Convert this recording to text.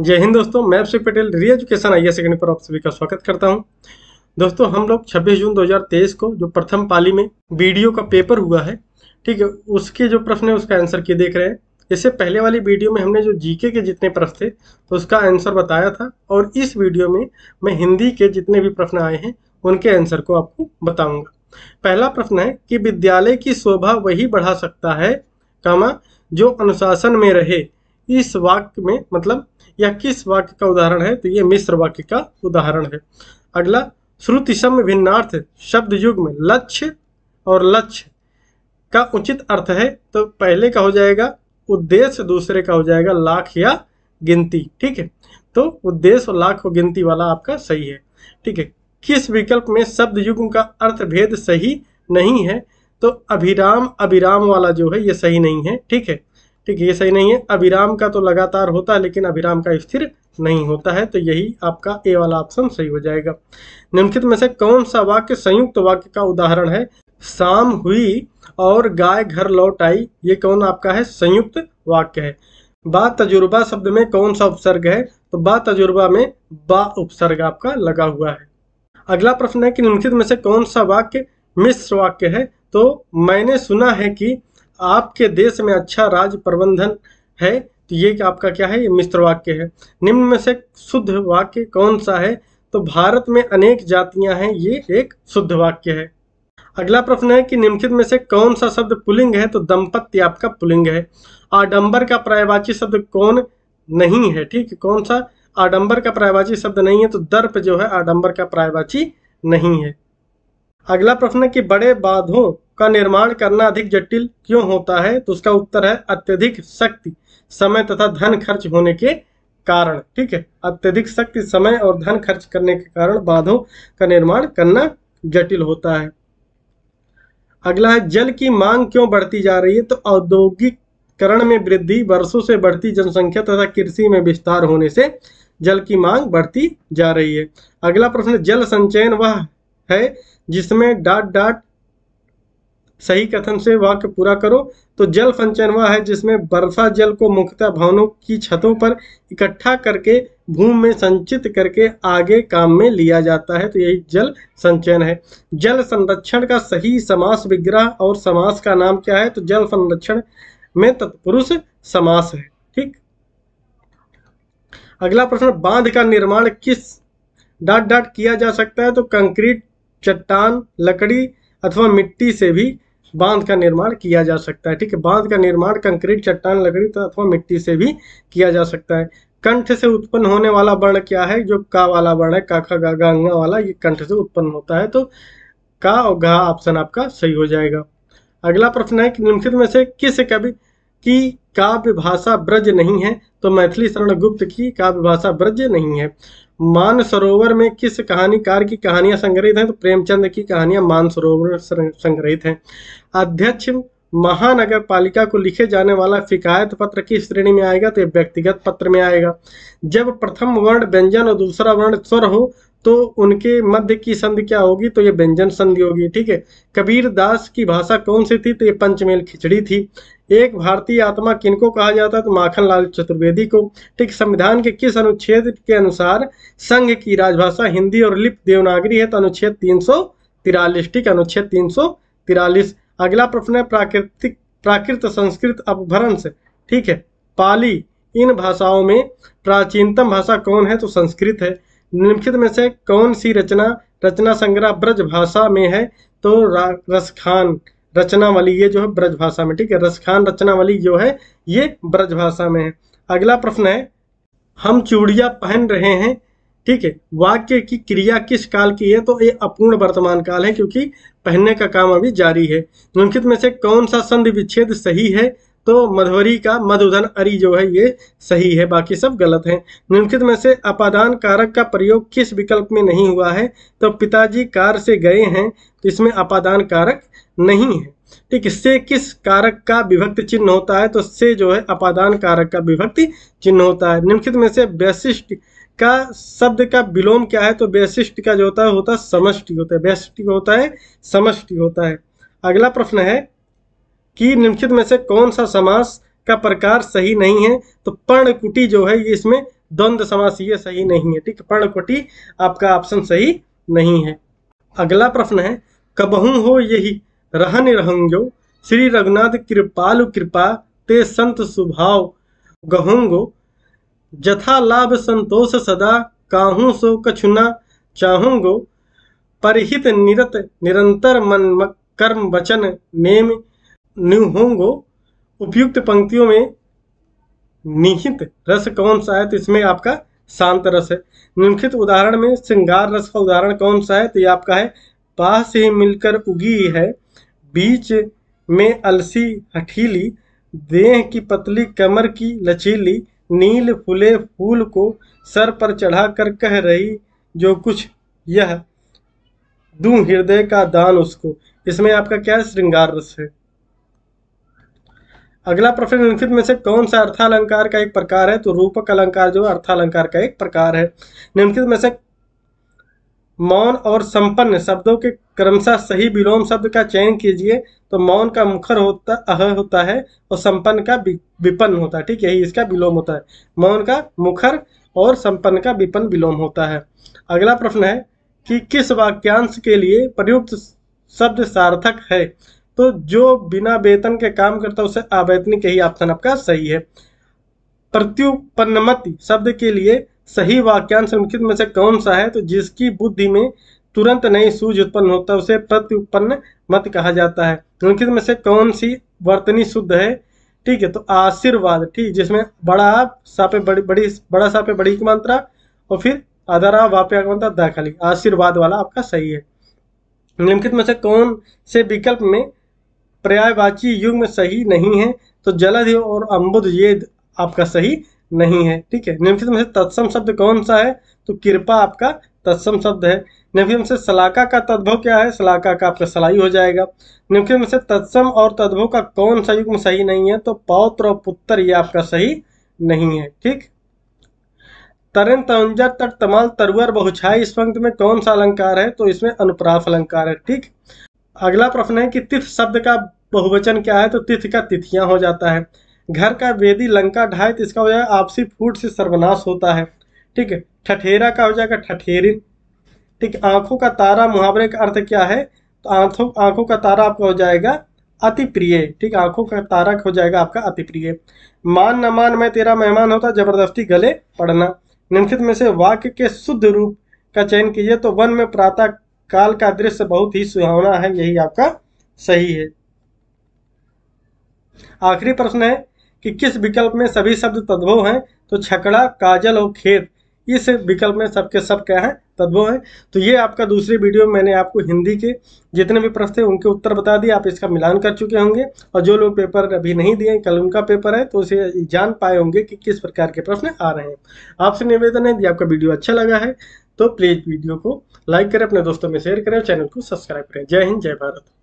जय हिंद दोस्तों मैं श्री पटेल री एजुकेशन आई एस पर आप सभी का स्वागत करता हूं दोस्तों हम लोग 26 जून 2023 को जो प्रथम पाली में वीडियो का पेपर हुआ है ठीक है उसके जो प्रश्न है उसका आंसर किए देख रहे हैं इससे पहले वाली वीडियो में हमने जो जीके के जितने प्रश्न थे तो उसका आंसर बताया था और इस वीडियो में मैं हिंदी के जितने भी प्रश्न आए हैं उनके आंसर को आपको बताऊंगा पहला प्रश्न है कि विद्यालय की शोभा वही बढ़ा सकता है कामा जो अनुशासन में रहे इस वाक्य में मतलब यह किस वाक्य का उदाहरण है तो ये मिश्र वाक्य का उदाहरण है अगला श्रुति सम्य भिन्नार्थ शब्द युग में लक्ष्य और लक्ष्य का उचित अर्थ है तो पहले का हो जाएगा उद्देश्य दूसरे का हो जाएगा लाख या गिनती ठीक है तो उद्देश्य और लाख और गिनती वाला आपका सही है ठीक है किस विकल्प में शब्द युग्म का अर्थ भेद सही नहीं है तो अभिराम अभिराम वाला जो है ये सही नहीं है ठीक है ठीक ये सही नहीं है अभिराम का तो लगातार होता है लेकिन अभिराम का स्थिर नहीं होता है तो यही आपका ए वाला ऑप्शन सही हो जाएगा निम्नलिखित में से कौन सा वाक्य संयुक्त वाक्य का उदाहरण है शाम हुई और गाय घर लौट आई ये कौन आपका है संयुक्त वाक्य है बा तजुर्बा शब्द में कौन सा उपसर्ग है तो बा तजुर्बा में बा उपसर्ग आपका लगा हुआ है अगला प्रश्न है कि निम्नलिखित में से कौन सा वाक्य मिश्र वाक्य है तो मैंने सुना है कि आपके देश में अच्छा राज प्रबंधन है तो ये आपका क्या है ये मिश्र वाक्य है निम्न में से शुद्ध वाक्य कौन सा है तो भारत में अनेक जातियां हैं ये एक शुद्ध वाक्य है अगला प्रश्न है कि निम्नलिखित में से कौन सा शब्द पुलिंग है तो दंपत्य आपका पुलिंग है आडंबर का प्रायवाची शब्द कौन नहीं है ठीक कौन सा आडंबर का प्रायवाची शब्द नहीं है तो दर्प जो है आडंबर का प्रायवाची नहीं है अगला प्रश्न कि बड़े बाधों का निर्माण करना अधिक जटिल क्यों होता है तो उसका उत्तर है अत्यधिक शक्ति समय तथा धन खर्च होने के कारण ठीक है अत्यधिक शक्ति समय और धन खर्च करने के कारण बाधों का निर्माण करना जटिल होता है अगला है जल की मांग क्यों बढ़ती जा रही है तो औद्योगिकरण में वृद्धि वर्षों से बढ़ती जनसंख्या तथा कृषि में विस्तार होने से जल की मांग बढ़ती जा रही है अगला प्रश्न जल संचयन वह है जिसमें डॉट डॉट सही कथन से वाक्य पूरा करो तो जल संचयन वह है जिसमें बर्फा जल को मुख्यतः भवनों की छतों पर इकट्ठा करके भूमि में संचित करके आगे काम में लिया जाता है तो यही जल संचयन है जल संरक्षण का सही समास विग्रह और समास का नाम क्या है तो जल संरक्षण में तत्पुरुष समास है ठीक अगला प्रश्न बांध का निर्माण किस डाट डाट किया जा सकता है तो कंक्रीट चट्टान लकड़ी अथवा मिट्टी से भी बांध का निर्माण किया जा सकता है ठीक है बांध का निर्माण कंक्रीट चट्टान लकड़ी अथवा मिट्टी से भी किया जा सकता है कंठ से उत्पन्न होने वाला वर्ण क्या है जो का वाला वर्ण है काखा गा गंगा वाला ये कंठ से उत्पन्न होता है तो का और घा ऑप्शन आपका सही हो जाएगा अगला प्रश्न है कि निम्नलिखित में से किस कवि की काव्य भाषा ब्रज नहीं है तो मैथिली शरण गुप्त की काव्य भाषा ब्रज नहीं है मान सरोवर में किस कहानीकार की कहानियां संग्रहित हैं तो प्रेमचंद की कहानियां मान सरोवर संग्रहित हैं अध्यक्ष महानगर पालिका को लिखे जाने वाला शिकायत पत्र किस श्रेणी में आएगा तो व्यक्तिगत पत्र में आएगा जब प्रथम वर्ण व्यंजन और दूसरा वर्ण स्वर हो तो उनके मध्य की संधि क्या होगी तो ये व्यंजन संधि होगी ठीक है कबीर दास की भाषा कौन सी थी तो ये पंचमेल खिचड़ी थी एक भारतीय आत्मा किनको कहा जाता है तो माखनलाल चतुर्वेदी को ठीक संविधान के किस अनुच्छेद के अनुसार संघ की राजभाषा हिंदी और लिप्त देवनागरी है तो अनुच्छेद तीन सौ तिरालीस ठीक अनुच्छेद तीन सौ तिरालीस अगला प्रश्न है प्राकृतिक प्राकृत संस्कृत अपभ्रंश ठीक है पाली इन भाषाओं में प्राचीनतम भाषा कौन है तो संस्कृत है निम्नलिखित में से कौन सी रचना रचना संग्रह ब्रज भाषा में है तो रसखान रचना वाली ये जो है ब्रज भाषा में ठीक है रसखान रचना वाली जो है ये ब्रज भाषा में है अगला प्रश्न है हम चूड़िया पहन रहे हैं ठीक है वाक्य की क्रिया किस काल की है तो ये अपूर्ण वर्तमान काल है क्योंकि पहनने का काम अभी जारी है निम्नलिखित में से कौन सा संधि विच्छेद सही है तो मधुवरी का मधुधन अरि जो है ये सही है बाकी सब गलत है निम्नलिखित में से अपादान कारक का प्रयोग किस विकल्प में नहीं हुआ है तो पिताजी कार से गए हैं तो इसमें अपादान कारक नहीं है ठीक है से किस कारक का विभक्ति चिन्ह होता है तो से जो है अपादान कारक का विभक्ति चिन्ह होता है निम्नलिखित में से वैशिष्ट का शब्द का विलोम क्या है तो वैशिष्ट का जो होता है होता है समष्टि होता है वैशिष्ट होता है समष्टि होता है अगला प्रश्न है कि निम्नलिखित में से कौन सा समास का प्रकार सही नहीं है तो पर्णकुटी जो है ये इसमें द्वंद्व समास ये सही नहीं है ठीक है पर्णकुटी आपका ऑप्शन सही नहीं है अगला प्रश्न है कबहू हो यही रहन रहंगो श्री रघुनाथ कृपालु कृपा ते संत सुभाव गहोंगो जथा लाभ संतोष सदा काहू सो कछुना चाहूंगो परहित निरत निरंतर मन कर्म वचन नेम न्यू उपयुक्त पंक्तियों में निहित रस कौन सा है तो इसमें आपका शांत रस है निम्नलिखित उदाहरण में श्रृंगार रस का उदाहरण कौन सा है तो ये आपका है पास ही मिलकर उगी है बीच में अलसी हठीली देह की पतली कमर की लचीली नील फुले फूल को सर पर चढ़ाकर कह रही जो कुछ यह दू हृदय का दान उसको इसमें आपका क्या श्रृंगार रस है अगला प्रश्न निम्नलिखित में से कौन सा अर्थालंकार का एक प्रकार है तो रूपक अलंकार जो अर्थालंकार का एक प्रकार है निम्नलिखित में से मौन और संपन्न शब्दों के क्रमशः सही विलोम शब्द का चयन कीजिए तो मौन का मुखर होता अह होता है और संपन्न का विपन्न होता है ठीक यही इसका विलोम होता है मौन का मुखर और संपन्न का विपन्न विलोम होता है अगला प्रश्न है कि किस वाक्यांश के लिए प्रयुक्त शब्द सार्थक है तो जो बिना वेतन के काम करता उसे अवैतनिक यही ऑप्शन आपका सही है प्रत्युपन्नमति शब्द के लिए सही वाक्यांश संस्कृत में से कौन सा है तो जिसकी बुद्धि में तुरंत नहीं सूझ उत्पन्न होता है उसे प्रत्युत्पन्न मत कहा जाता है निम्नलिखित में से कौन सी वर्तनी शुद्ध है ठीक है तो आशीर्वाद ठीक जिसमें बड़ा सापे बड़ी बड़ी बड़ा सापे बड़ी की मात्रा और फिर आधारा वाप्या की मात्रा दाखिली आशीर्वाद वाला आपका सही है निम्नलिखित में से कौन से विकल्प में पर्यायवाची युग में सही नहीं है तो जलधि और अम्बुद ये आपका सही नहीं है ठीक है निम्नलिखित में से तत्सम शब्द कौन सा है तो कृपा आपका तत्सम शब्द है निम्फियम से सलाका का तद्भव क्या है सलाका का आपका सलाई हो जाएगा निम्फियम से तत्सम और तद्भव का कौन सा युग्म सही नहीं है तो पौत्र और पुत्र ये आपका सही नहीं है ठीक तरन तंजर तट तमाल तरुअर बहुछाई इस पंक्त में कौन सा अलंकार है तो इसमें अनुप्राफ अलंकार है ठीक अगला प्रश्न है कि तिथ शब्द का बहुवचन क्या है तो तिथ का तिथियां हो जाता है घर का वेदी लंका ढाई तो इसका वजह आपसी फूट से सर्वनाश होता है ठीक है ठठेरा का हो जाएगा ठठेरिन ठीक है आंखों का तारा मुहावरे का अर्थ क्या है तो आंखों आंखों का तारा आपका हो जाएगा अति प्रिय ठीक आंखों का तारा हो जाएगा आपका अति प्रिय मान न मान मैं तेरा मेहमान होता जबरदस्ती गले पड़ना निम्नलिखित में से वाक्य के शुद्ध रूप का चयन कीजिए तो वन में प्रातः काल का दृश्य बहुत ही सुहावना है यही आपका सही है आखिरी प्रश्न है कि किस विकल्प में सभी शब्द तद्भव हैं तो छकड़ा काजल और खेत इस विकल्प में सबके सब क्या है तद्भव है तो ये आपका दूसरी वीडियो में मैंने आपको हिंदी के जितने भी प्रश्न थे उनके उत्तर बता दिए आप इसका मिलान कर चुके होंगे और जो लोग पेपर अभी नहीं दिए कल उनका पेपर है तो उसे जान पाए होंगे कि किस प्रकार के प्रश्न आ रहे हैं आपसे निवेदन है यदि आपका वीडियो अच्छा लगा है तो प्लीज़ वीडियो को लाइक करें अपने दोस्तों में शेयर करें चैनल को सब्सक्राइब करें जय हिंद जय भारत